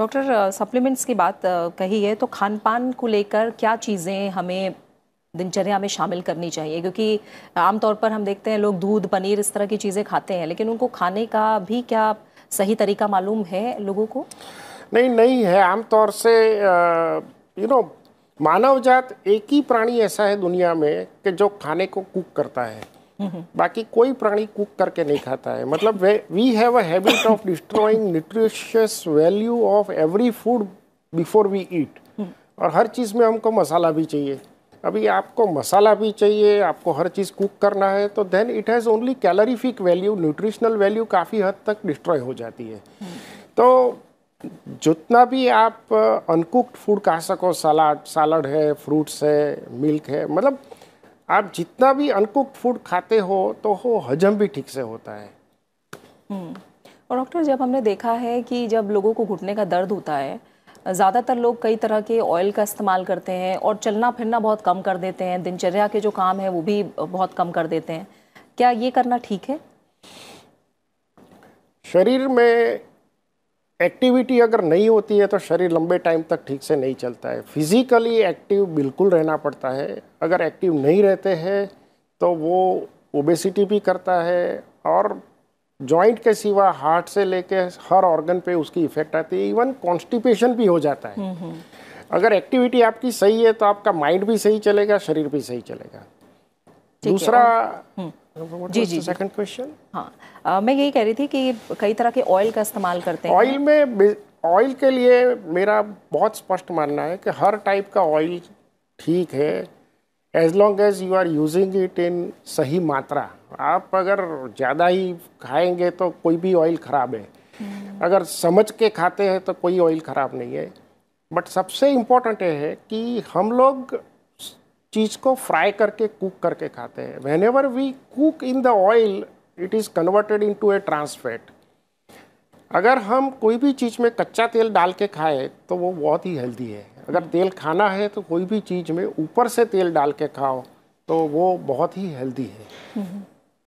Doctor supplements की बात कही है तो खान पान को लेकर क्या चीज़ें हमें दिनचर्या में शामिल करनी चाहिए क्योंकि आमतौर पर हम देखते हैं लोग दूध पनीर इस तरह की चीज़ें खाते हैं लेकिन उनको खाने का भी क्या सही तरीका मालूम है लोगों को नहीं नहीं है आमतौर से यू नो मानव जात एक ही प्राणी ऐसा है दुनिया में कि जो खाने को कुक करता है बाकी कोई प्राणी कुक करके नहीं खाता है मतलब we have a habit of destroying nutritious value of every food before we eat और हर चीज़ में हमको मसाला भी चाहिए अभी आपको मसाला भी चाहिए आपको हर चीज़ कुक करना है तो then it has only calorific value nutritional value काफ़ी हद तक डिस्ट्रॉय हो जाती है तो जितना भी आप अनकुक्ड फूड खा सको सलाद सलाड है फ्रूट्स है मिल्क है मतलब आप जितना भी अनकुक्ड फूड खाते हो तो वो हजम भी ठीक से होता है हम्म, और डॉक्टर जब हमने देखा है कि जब लोगों को घुटने का दर्द होता है ज़्यादातर लोग कई तरह के ऑयल का इस्तेमाल करते हैं और चलना फिरना बहुत कम कर देते हैं दिनचर्या के जो काम है वो भी बहुत कम कर देते हैं क्या ये करना ठीक है शरीर में एक्टिविटी अगर नहीं होती है तो शरीर लंबे टाइम तक ठीक से नहीं चलता है फिज़िकली एक्टिव बिल्कुल रहना पड़ता है अगर एक्टिव नहीं रहते हैं तो वो ओबेसिटी भी करता है और जॉइंट के सिवा हार्ट से लेके हर ऑर्गन पे उसकी इफ़ेक्ट आती है इवन कॉन्स्टिपेशन भी हो जाता है हम्म, हम्म। अगर एक्टिविटी आपकी सही है तो आपका माइंड भी सही चलेगा शरीर भी सही चलेगा दूसरा हम्म। जी जी सेकंड क्वेश्चन हाँ मैं यही कह रही थी कि कई तरह के ऑयल का इस्तेमाल करते हैं ऑयल में ऑयल के लिए मेरा बहुत स्पष्ट मानना है कि हर टाइप का ऑयल ठीक है as long as you are using it in सही मात्रा आप अगर ज़्यादा ही खाएंगे तो कोई भी ऑयल ख़राब है हम्म। अगर समझ के खाते हैं तो कोई ऑयल ख़राब नहीं है बट सबसे इम्पोर्टेंट है कि हम लोग चीज़ को फ्राई करके कुक करके खाते हैं whenever we cook in the oil it is converted into a trans fat अगर हम कोई भी चीज़ में कच्चा तेल डाल के खाएँ तो वो बहुत ही हेल्दी है अगर तेल खाना है तो कोई भी चीज़ में ऊपर से तेल डाल के खाओ तो वो बहुत ही हेल्दी है हम्म।